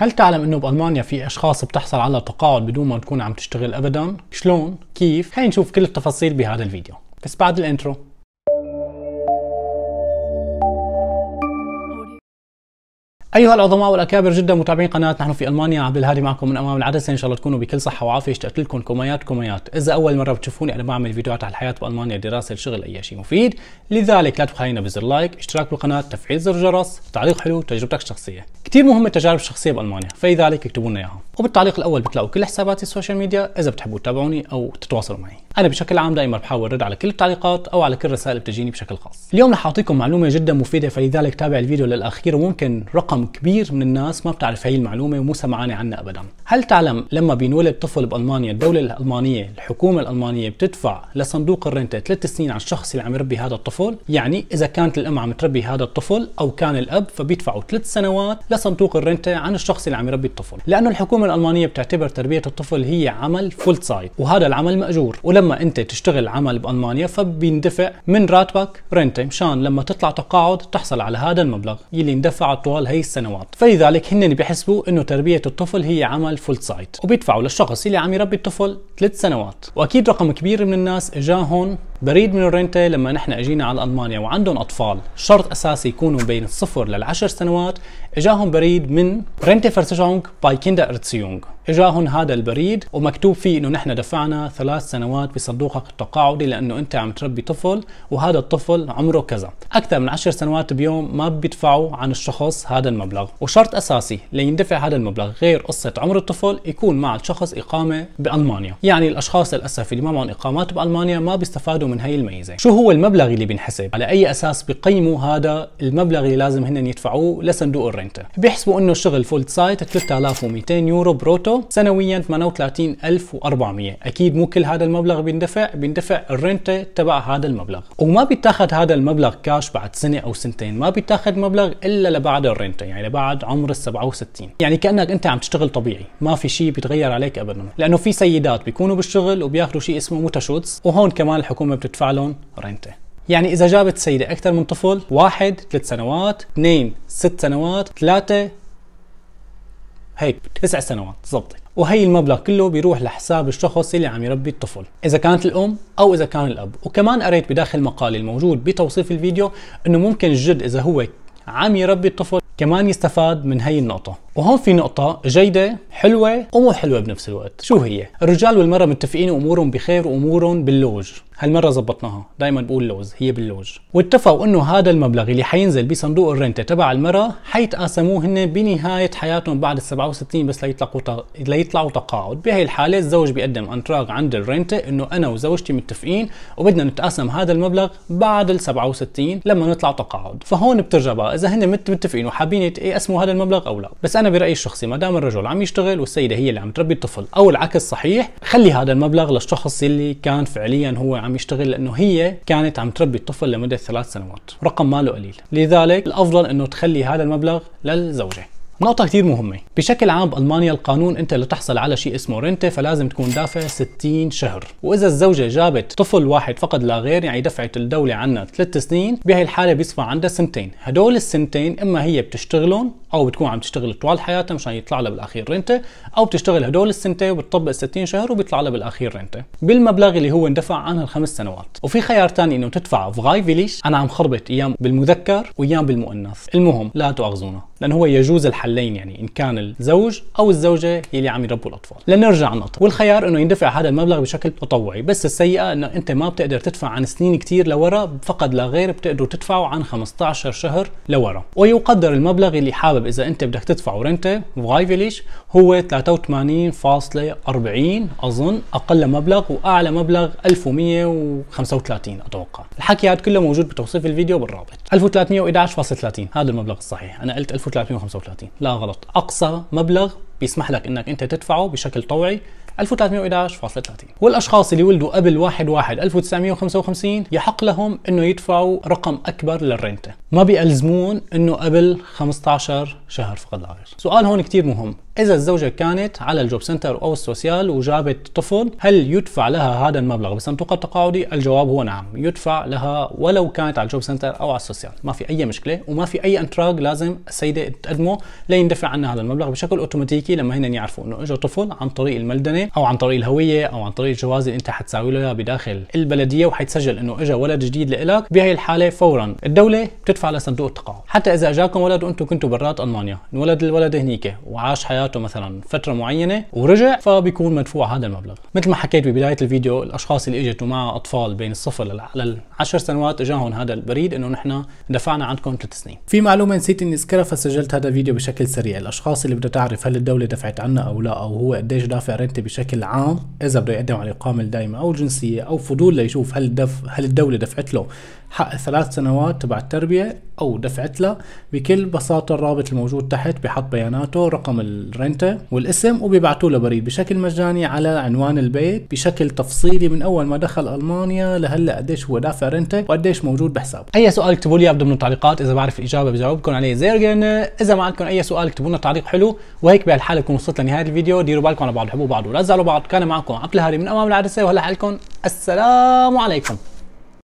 هل تعلم انه بالمانيا في اشخاص بتحصل على تقاعد بدون ما تكون عم تشتغل ابدا؟ شلون؟ كيف؟ خلينا نشوف كل التفاصيل بهذا الفيديو، بس بعد الانترو ايها العظماء والاكابر جدا متابعين قناه نحن في المانيا عبد الهادي معكم من امام العدسه ان شاء الله تكونوا بكل صحه وعافيه اشتقت لكم كوميات كوميات اذا اول مره بتشوفوني انا بعمل فيديوهات عن الحياه بالمانيا دراسه الشغل اي شيء مفيد لذلك لا تخلينا بزر لايك اشتراك بالقناه تفعيل زر الجرس تعليق حلو تجربتك الشخصيه كثير مهمه التجارب الشخصيه بالمانيا فلذلك اكتبوا لنا اياها وبالتعليق الاول بتلاقوا كل حساباتي السوشيال ميديا اذا بتحبوا تتابعوني او تتواصلوا معي انا بشكل عام دائما بحاول رد على كل التعليقات او على كل الرسائل اللي بتجيني بشكل خاص اليوم رح اعطيكم معلومه جدا مفيده فلذلك تابع الفيديو للاخير وممكن رقم كبير من الناس ما بتعرف هي المعلومه ومو سمعانه عنها ابدا هل تعلم لما بينولد طفل بالمانيا الدوله الالمانيه الحكومه الالمانيه بتدفع لصندوق الرنتة ثلاث سنين على الشخص اللي عم يربي هذا الطفل يعني اذا كانت الام عم تربي هذا الطفل او كان الاب فبيدفعوا ثلاث سنوات لصندوق الرنتة عن الشخص اللي عم يربي الطفل لانه الحكومه الالمانيه بتعتبر تربيه الطفل هي عمل فول سايد وهذا العمل ماجور ولما لما انت تشتغل عمل بالمانيا فبيندفع من راتبك رنتة مشان لما تطلع تقاعد تحصل على هذا المبلغ يلي اندفع طوال هي السنوات فلذلك هن بيحسبوا انه تربية الطفل هي عمل فول سايت وبيدفعوا للشخص اللي عم يربي الطفل ثلاث سنوات واكيد رقم كبير من الناس اجاهم بريد من الرنتة لما نحن اجينا على المانيا وعندهم اطفال شرط اساسي يكونوا بين الصفر للعشر سنوات اجاهم بريد من رنتة فرسجونغ باي كيندا ارتسيونغ اجاهم هذا البريد ومكتوب فيه انه نحن دفعنا ثلاث سنوات بصندوقك التقاعدي لانه انت عم تربي طفل وهذا الطفل عمره كذا اكثر من عشر سنوات بيوم ما بيدفعوا عن الشخص هذا المبلغ وشرط اساسي ليندفع هذا المبلغ غير قصه عمر الطفل يكون مع الشخص اقامه بالمانيا يعني الاشخاص للاسف اللي ما معهم اقامات بالمانيا ما بيستفادوا من هي الميزه شو هو المبلغ اللي بينحسب على اي اساس بقيموا هذا المبلغ اللي لازم هن يدفعوه لصندوق الرنتة بيحسبوا انه الشغل فول سايت 3200 يورو بروتو سنويا 38400 اكيد مو كل هذا المبلغ بيندفع بيندفع الرنتة تبع هذا المبلغ وما بيتاخذ هذا المبلغ كاش بعد سنه او سنتين ما بيتاخذ مبلغ الا لبعد الرنتة يعني لبعد عمر ال 67 يعني كانك انت عم تشتغل طبيعي ما في شيء بيتغير عليك ابدا لانه في سيدات بيكونوا بالشغل وبياخذوا شيء اسمه متشوتس وهون كمان الحكومه بتدفع لهم رنته يعني إذا جابت سيدة أكثر من طفل واحد ثلاث سنوات اثنين ست سنوات ثلاثة هيك تسع سنوات زبطت وهي المبلغ كله بيروح لحساب الشخص اللي عم يربي الطفل اذا كانت الام او اذا كان الاب وكمان قريت بداخل مقالي الموجود بتوصيف الفيديو انه ممكن الجد اذا هو عم يربي الطفل كمان يستفاد من هي النقطه وهون في نقطة جيدة حلوة ومو حلوة بنفس الوقت شو هي؟ الرجال والمرأة متفقين وأمورهم بخير وأمورهم باللوج هالمرة زبطناها دايما بقول لوز هي باللوج واتفقوا انه هذا المبلغ اللي حينزل بصندوق الرنتة تبع المرأة حيتقاسموه هن بنهاية حياتهم بعد ال 67 بس ليطلقوا ت... ليطلعوا تقاعد بهي الحالة الزوج بيقدم انتراغ عند الرنتة انه انا وزوجتي متفقين وبدنا نتقاسم هذا المبلغ بعد ال 67 لما نطلع تقاعد فهون بترجع بقى اذا هن متفقين وحابين يتقاسموا هذا المبلغ او لا بس انا انا برايي الشخصي ما دام الرجل عم يشتغل والسيده هي اللي عم تربي الطفل او العكس صحيح خلي هذا المبلغ للشخص اللي كان فعليا هو عم يشتغل لانه هي كانت عم تربي الطفل لمده ثلاث سنوات رقم ماله قليل لذلك الافضل انه تخلي هذا المبلغ للزوجه نقطة كثير مهمة، بشكل عام بألمانيا القانون أنت لتحصل على شيء اسمه رنتة فلازم تكون دافع 60 شهر، وإذا الزوجة جابت طفل واحد فقط لا غير يعني دفعت الدولة عنا ثلاث سنين، بهي الحالة بيصفى عندها سنتين، هدول السنتين إما هي بتشتغلهم او بتكون عم تشتغل طوال حياتها مشان يطلع لها بالاخير رنته او بتشتغل هدول السنتين وبتطبق 60 شهر وبيطلع لها بالاخير رنته بالمبلغ اللي هو اندفع عنها الخمس سنوات وفي خيار ثاني انه تدفع فغاي فيليش انا عم خربط ايام بالمذكر وايام بالمؤنث المهم لا تؤاخذونا لانه هو يجوز الحلين يعني ان كان الزوج او الزوجه اللي عم يربوا الاطفال لنرجع نقطة والخيار انه يندفع هذا المبلغ بشكل تطوعي بس السيئه انه انت ما بتقدر تدفع عن سنين كثير لورا فقط لا غير بتقدروا تدفعوا عن 15 شهر لورا ويقدر المبلغ اللي حابب الطالب اذا انت بدك تدفع رنته فرايفليش هو 83.40 اظن اقل مبلغ واعلى مبلغ 1135 اتوقع الحكي هذا كله موجود بتوصيف الفيديو بالرابط 1311.30 هذا المبلغ الصحيح انا قلت 1335 لا غلط اقصى مبلغ بيسمح لك انك انت تدفعه بشكل طوعي 1311.30 والأشخاص اللي ولدوا قبل 1/1/1955 يحق لهم أنه يدفعوا رقم أكبر للرنتة ما بيلزمون أنه قبل 15 شهر فقط لا غير سؤال هون كثير مهم إذا الزوجة كانت على الجوب سنتر أو السوسيال وجابت طفل هل يدفع لها هذا المبلغ بصندوق التقاعدي؟ الجواب هو نعم يدفع لها ولو كانت على الجوب سنتر أو على السوسيال ما في أي مشكلة وما في أي انتراج لازم السيدة تقدمه ليندفع عنها هذا المبلغ بشكل أوتوماتيكي لما هن يعرفوا إنه إجا طفل عن طريق الملدنة أو عن طريق الهوية أو عن طريق الجواز اللي أنت حتساوي له بداخل البلدية وحيتسجل إنه إجا ولد جديد لإلك بهي الحالة فورا الدولة بتدفع لصندوق التقاعد حتى إذا أجاكم ولد وأنتم كنتوا برات ألمانيا انولد الولد هنيك وعاش حياة حياته مثلا فتره معينه ورجع فبيكون مدفوع هذا المبلغ مثل ما حكيت ببدايه الفيديو الاشخاص اللي اجت ومع اطفال بين الصفر للعشر سنوات اجاهم هذا البريد انه نحن دفعنا عندكم ثلاث سنين في معلومه نسيت اني اذكرها فسجلت هذا الفيديو بشكل سريع الاشخاص اللي بدها تعرف هل الدوله دفعت عنا او لا او هو قديش دافع رنتي بشكل عام اذا بده يقدم على الاقامه الدائمه او الجنسيه او فضول ليشوف هل دف هل الدوله دفعت له حق ثلاث سنوات تبع التربيه او دفعت له بكل بساطه الرابط الموجود تحت بحط بياناته رقم الرنته والاسم وبيبعتوا له بريد بشكل مجاني على عنوان البيت بشكل تفصيلي من اول ما دخل المانيا لهلا قديش هو دافع رنته وقديش موجود بحسابه اي سؤال اكتبوا لي ابدا من التعليقات اذا بعرف الاجابه بجاوبكم عليه زيرجن اذا ما عندكم اي سؤال اكتبوا لنا تعليق حلو وهيك بهالحاله بكون وصلت لنهايه الفيديو ديروا بالكم على بعض حبوا بعض ولا بعض كان معكم عبد هاري من امام العدسه وهلا حالكم السلام عليكم